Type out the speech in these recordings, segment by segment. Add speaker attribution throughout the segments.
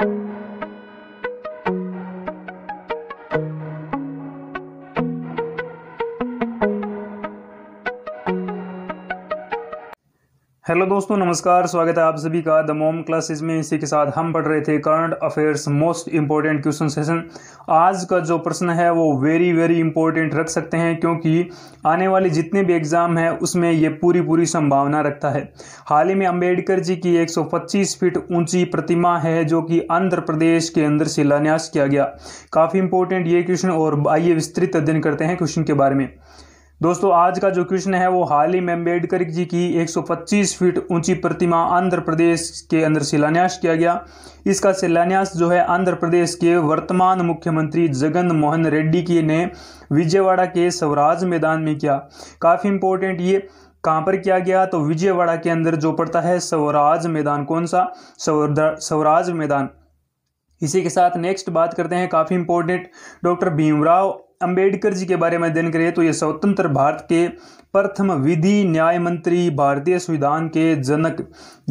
Speaker 1: Thank you. Hello दोस्तों नमस्कार स्वागत है आप सभी का द मोम क्लासेस में इसी के साथ हम पढ़ रहे थे current affairs most important question session आज का जो प्रश्न है वो वेरी वेरी इंपॉर्टेंट रख सकते हैं क्योंकि आने वाले जितने भी एग्जाम हैं उसमें ये पूरी पूरी संभावना रखता है हाल ही में अम्बेडकर जी की एक फीट ऊंची प्रतिमा है जो कि आंध्र प्रदेश के अंदर शिलान्यास किया गया काफ़ी इंपॉर्टेंट ये क्वेश्चन और आइए विस्तृत अध्ययन करते हैं क्वेश्चन के बारे में दोस्तों आज का जो क्वेश्चन है वो हाल ही में अम्बेडकर जी की 125 फीट ऊंची प्रतिमा आंध्र प्रदेश के अंदर शिलान्यास किया गया इसका शिलान्यास जो है आंध्र प्रदेश के वर्तमान मुख्यमंत्री जगन मोहन रेड्डी की ने विजयवाड़ा के स्वराज मैदान में किया काफ़ी इंपॉर्टेंट ये कहाँ पर किया गया तो विजयवाड़ा के अंदर जो पड़ता है स्वराज मैदान कौन सा स्वराज मैदान इसी के साथ नेक्स्ट बात करते हैं काफ़ी इंपॉर्टेंट डॉक्टर भीमराव अंबेडकर जी के बारे में अध्ययन करें तो ये स्वतंत्र भारत के प्रथम विधि न्याय मंत्री भारतीय संविधान के जनक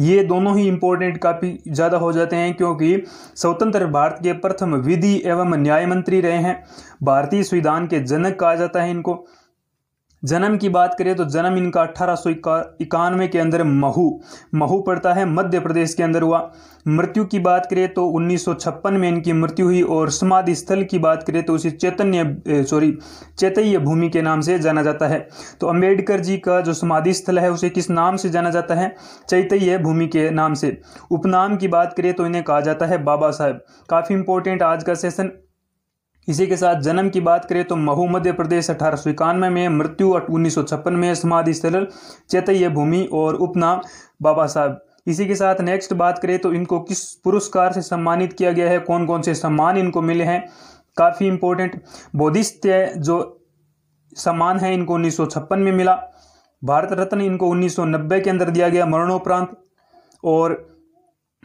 Speaker 1: ये दोनों ही इम्पोर्टेंट काफ़ी ज़्यादा हो जाते हैं क्योंकि स्वतंत्र भारत के प्रथम विधि एवं न्याय मंत्री रहे हैं भारतीय संविधान के जनक कहा जाता है इनको जन्म की बात करें तो जन्म इनका अठारह इक्यानवे के अंदर महू महू पड़ता है मध्य प्रदेश के अंदर हुआ मृत्यु की बात करें तो 1956 में इनकी मृत्यु हुई और समाधि स्थल की बात करें तो उसे चैतन्य सॉरी चैतन्य भूमि के नाम से जाना जाता है तो अंबेडकर जी का जो समाधि स्थल है उसे किस नाम से जाना जाता है चैतन्य भूमि के नाम से उपनाम की बात करें तो इन्हें कहा जाता है बाबा साहेब काफ़ी इंपॉर्टेंट आज का सेशन इसी के साथ जन्म की बात करें तो महू मध्य प्रदेश अठारह इक्यानवे में मृत्यु उन्नीस सौ छप्पन में समाधि स्थल चैतय भूमि और उपनाम बाबा साहब इसी के साथ नेक्स्ट बात करें तो इनको किस पुरस्कार से सम्मानित किया गया है कौन कौन से सम्मान इनको मिले हैं काफ़ी इंपॉर्टेंट बोधिस्त जो सम्मान है इनको उन्नीस में मिला भारत रत्न इनको 1990 के अंदर दिया गया मरणोपरांत और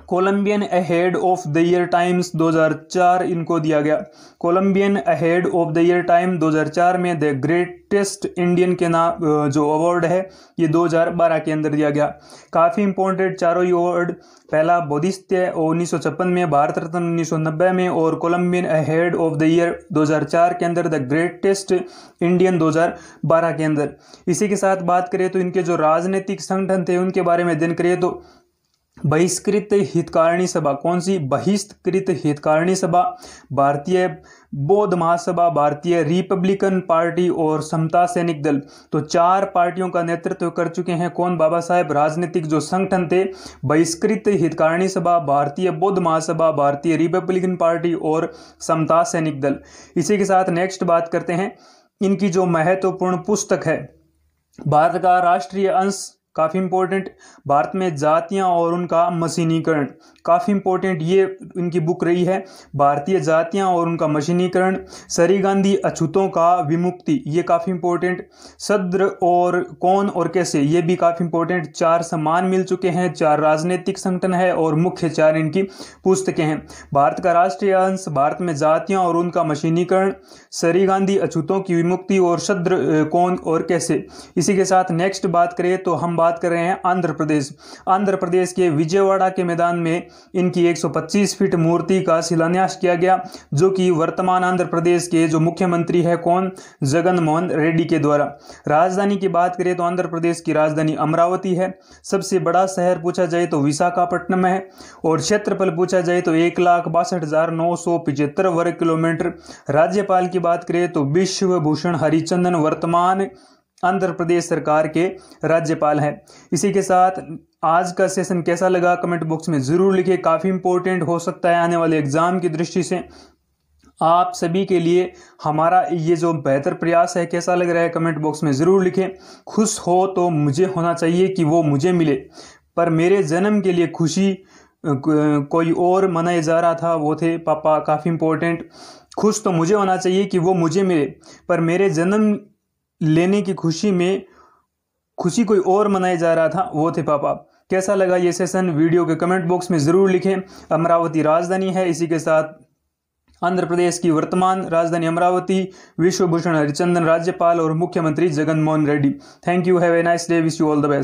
Speaker 1: Columbian ahead of the year times 2004 इनको दिया गया Columbian ahead of the year time 2004 में द ग्रेटेस्ट इंडियन के नाम जो अवार्ड है ये 2012 के अंदर दिया गया काफ़ी इंपॉर्टेंट चारों अवार्ड पहला बौद्धिस्त्य उन्नीस में भारत रत्न उन्नीस में और Columbian ahead of the year 2004 के अंदर द ग्रेटेस्ट इंडियन 2012 के अंदर इसी के साथ बात करें तो इनके जो राजनीतिक संगठन थे उनके बारे में दिन करिए तो बहिष्कृत हितकारिणी सभा कौन सी बहिष्कृत हितकारिणी सभा भारतीय बौद्ध महासभा भारतीय रिपब्लिकन पार्टी और समता सैनिक दल तो चार पार्टियों का नेतृत्व कर चुके हैं कौन बाबा साहेब राजनीतिक जो संगठन थे बहिष्कृत हितकारिणी सभा भारतीय बौद्ध महासभा भारतीय रिपब्लिकन पार्टी और समता सैनिक दल इसी के साथ नेक्स्ट बात करते हैं इनकी जो महत्वपूर्ण पुस्तक है भारत का राष्ट्रीय अंश काफ़ी इम्पोर्टेंट भारत में जातियाँ और उनका मशीनीकरण काफ़ी इम्पोर्टेंट ये इनकी बुक रही है भारतीय जातियाँ और उनका मशीनीकरण सरी गांधी अछूतों का विमुक्ति ये काफ़ी इम्पोर्टेंट सद्र और कौन और कैसे ये भी काफ़ी इम्पोर्टेंट चार सम्मान मिल चुके हैं चार राजनीतिक संगठन है और मुख्य चार इनकी पुस्तकें हैं भारत का राष्ट्रीय अंश भारत में जातियाँ और उनका मशीनीकरण सरी गांधी अछूतों की विमुक्ति और सद्र कौन और कैसे इसी के साथ नेक्स्ट बात करें तो हम बात बात कर रहे हैं आंध्र प्रदेश आंध्र प्रदेश के विजयवाड़ा के मैदान में इनकी 125 फीट मूर्ति का शिलान्यास किया गया जो कि वर्तमान आंध्र प्रदेश के जो मुख्यमंत्री है कौन जगन मोहन रेड्डी के द्वारा राजधानी की बात करें तो आंध्र प्रदेश की राजधानी अमरावती है सबसे बड़ा शहर पूछा जाए तो विशाखापट्टनम है और क्षेत्रफल पूछा जाए तो एक लाख बासठ हजार नौ सौ पिचहत्तर वर्ग किलोमीटर राज्यपाल की बात करें तो विश्वभूषण हरिचंदन वर्तमान आंध्र प्रदेश सरकार के राज्यपाल हैं इसी के साथ आज का सेशन कैसा लगा कमेंट बॉक्स में ज़रूर लिखे काफ़ी इंपॉर्टेंट हो सकता है आने वाले एग्ज़ाम की दृष्टि से आप सभी के लिए हमारा ये जो बेहतर प्रयास है कैसा लग रहा है कमेंट बॉक्स में ज़रूर लिखें खुश हो तो मुझे होना चाहिए कि वो मुझे मिले पर मेरे जन्म के लिए खुशी कोई और मनाया जा रहा था वो थे पापा काफ़ी इम्पोर्टेंट खुश तो मुझे होना चाहिए कि वो मुझे मिले पर मेरे जन्म लेने की खुशी में खुशी कोई और मनाया जा रहा था वो थे पापा कैसा लगा ये सेशन वीडियो के कमेंट बॉक्स में ज़रूर लिखें अमरावती राजधानी है इसी के साथ आंध्र प्रदेश की वर्तमान राजधानी अमरावती विश्वभूषण हरिचंदन राज्यपाल और मुख्यमंत्री Jagan Mohan Reddy thank you have a nice day wish you all the best